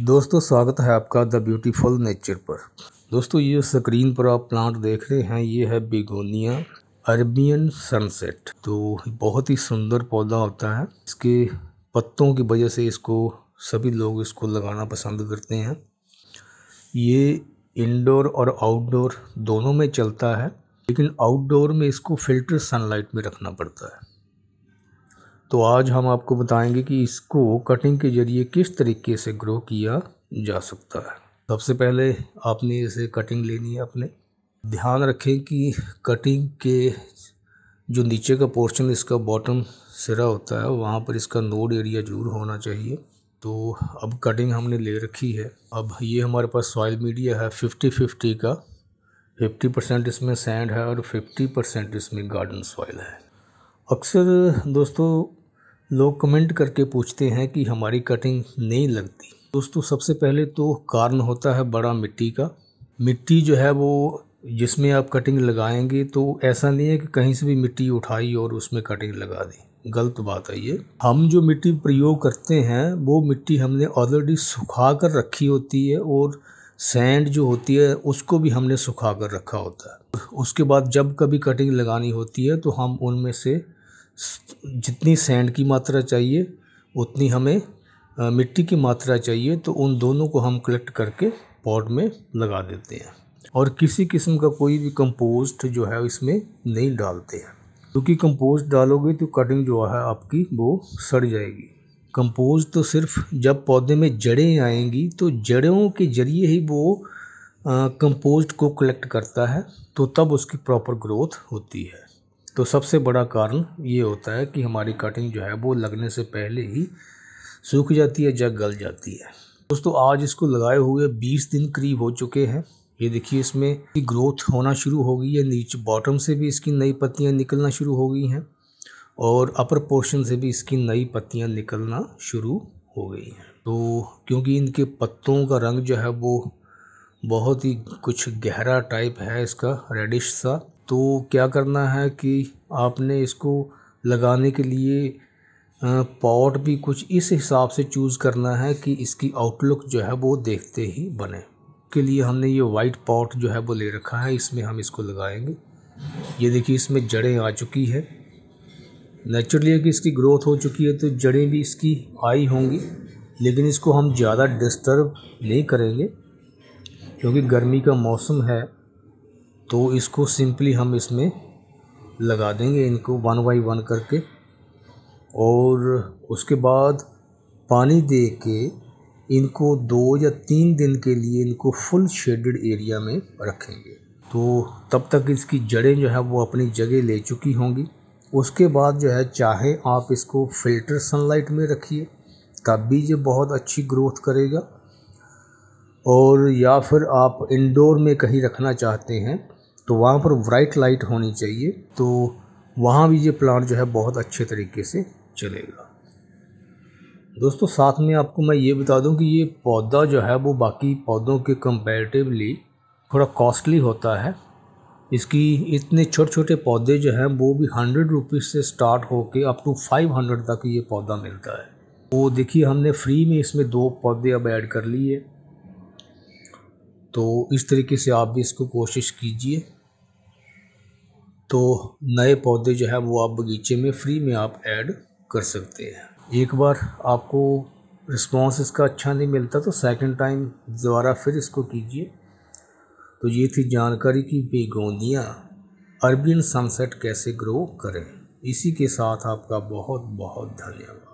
दोस्तों स्वागत है आपका द ब्यूटीफुल नेचर पर दोस्तों ये स्क्रीन पर आप प्लांट देख रहे हैं ये है बिगोनिया अरबियन सनसेट तो बहुत ही सुंदर पौधा होता है इसके पत्तों की वजह से इसको सभी लोग इसको लगाना पसंद करते हैं ये इंडोर और आउटडोर दोनों में चलता है लेकिन आउटडोर में इसको फिल्टर सनलाइट में रखना पड़ता है तो आज हम आपको बताएंगे कि इसको कटिंग के ज़रिए किस तरीके से ग्रो किया जा सकता है सबसे पहले आपने इसे कटिंग लेनी है अपने ध्यान रखें कि कटिंग के जो नीचे का पोर्शन इसका बॉटम सिरा होता है वहाँ पर इसका नोड एरिया जरूर होना चाहिए तो अब कटिंग हमने ले रखी है अब ये हमारे पास सॉइल मीडिया है फिफ्टी फिफ्टी का फिफ्टी परसेंट इसमें सैंड है और फिफ्टी परसेंट इसमें गार्डन सॉइल है अक्सर दोस्तों लोग कमेंट करके पूछते हैं कि हमारी कटिंग नहीं लगती दोस्तों सबसे पहले तो कारण होता है बड़ा मिट्टी का मिट्टी जो है वो जिसमें आप कटिंग लगाएंगे तो ऐसा नहीं है कि कहीं से भी मिट्टी उठाई और उसमें कटिंग लगा दी गलत बात है ये हम जो मिट्टी प्रयोग करते हैं वो मिट्टी हमने ऑलरेडी सुखा कर रखी होती है और सैंड जो होती है उसको भी हमने सुखा कर रखा होता है उसके बाद जब कभी कटिंग लगानी होती है तो हम उनमें से जितनी सैंड की मात्रा चाहिए उतनी हमें मिट्टी की मात्रा चाहिए तो उन दोनों को हम कलेक्ट करके पॉट में लगा देते हैं और किसी किस्म का कोई भी कंपोस्ट जो है इसमें नहीं डालते हैं क्योंकि कंपोस्ट डालोगे तो कटिंग जो है आपकी वो सड़ जाएगी कंपोस्ट तो सिर्फ जब पौधे में जड़ें आएंगी तो जड़ों के जरिए ही वो कंपोस्ट को कलेक्ट करता है तो तब उसकी प्रॉपर ग्रोथ होती है तो सबसे बड़ा कारण ये होता है कि हमारी कटिंग जो है वो लगने से पहले ही सूख जाती है या गल जाती है दोस्तों आज इसको लगाए हुए 20 दिन करीब हो चुके हैं ये देखिए इसमें ग्रोथ होना शुरू हो गई है नीचे बॉटम से भी इसकी नई पत्तियाँ निकलना शुरू हो गई हैं और अपर पोर्शन से भी इसकी नई पत्तियाँ निकलना शुरू हो गई हैं तो क्योंकि इनके पत्तों का रंग जो है वो बहुत ही कुछ गहरा टाइप है इसका रेडिश सा तो क्या करना है कि आपने इसको लगाने के लिए पॉट भी कुछ इस हिसाब से चूज़ करना है कि इसकी आउटलुक जो है वो देखते ही बने के लिए हमने ये वाइट पॉट जो है वो ले रखा है इसमें हम इसको लगाएंगे ये देखिए इसमें जड़ें आ चुकी है नेचुरली कि इसकी ग्रोथ हो चुकी है तो जड़ें भी इसकी आई होंगी लेकिन इसको हम ज़्यादा डिस्टर्ब नहीं करेंगे क्योंकि गर्मी का मौसम है तो इसको सिंपली हम इसमें लगा देंगे इनको वन बाई वन करके और उसके बाद पानी दे के इनको दो या तीन दिन के लिए इनको फुल शेडेड एरिया में रखेंगे तो तब तक इसकी जड़ें जो है वो अपनी जगह ले चुकी होंगी उसके बाद जो है चाहे आप इसको फिल्टर सनलाइट में रखिए तब भी ये बहुत अच्छी ग्रोथ करेगा और या फिर आप इंडोर में कहीं रखना चाहते हैं तो वहाँ पर ब्राइट लाइट होनी चाहिए तो वहाँ भी ये प्लांट जो है बहुत अच्छे तरीके से चलेगा दोस्तों साथ में आपको मैं ये बता दूं कि ये पौधा जो है वो बाकी पौधों के कंपेरेटिवली थोड़ा कॉस्टली होता है इसकी इतने छोटे छोटे पौधे जो हैं वो भी हंड्रेड रुपीज़ से स्टार्ट होके अप टू फाइव हंड्रेड तक ये पौधा मिलता है वो देखिए हमने फ्री में इसमें दो पौधे अब ऐड कर लिए तो इस तरीके से आप भी इसको कोशिश कीजिए तो नए पौधे जो है वो आप बगीचे में फ्री में आप ऐड कर सकते हैं एक बार आपको रिस्पॉन्स इसका अच्छा नहीं मिलता तो सेकंड टाइम दोबारा फिर इसको कीजिए तो ये थी जानकारी कि बेगोंदियाँ अरबियन सनसेट कैसे ग्रो करें इसी के साथ आपका बहुत बहुत धन्यवाद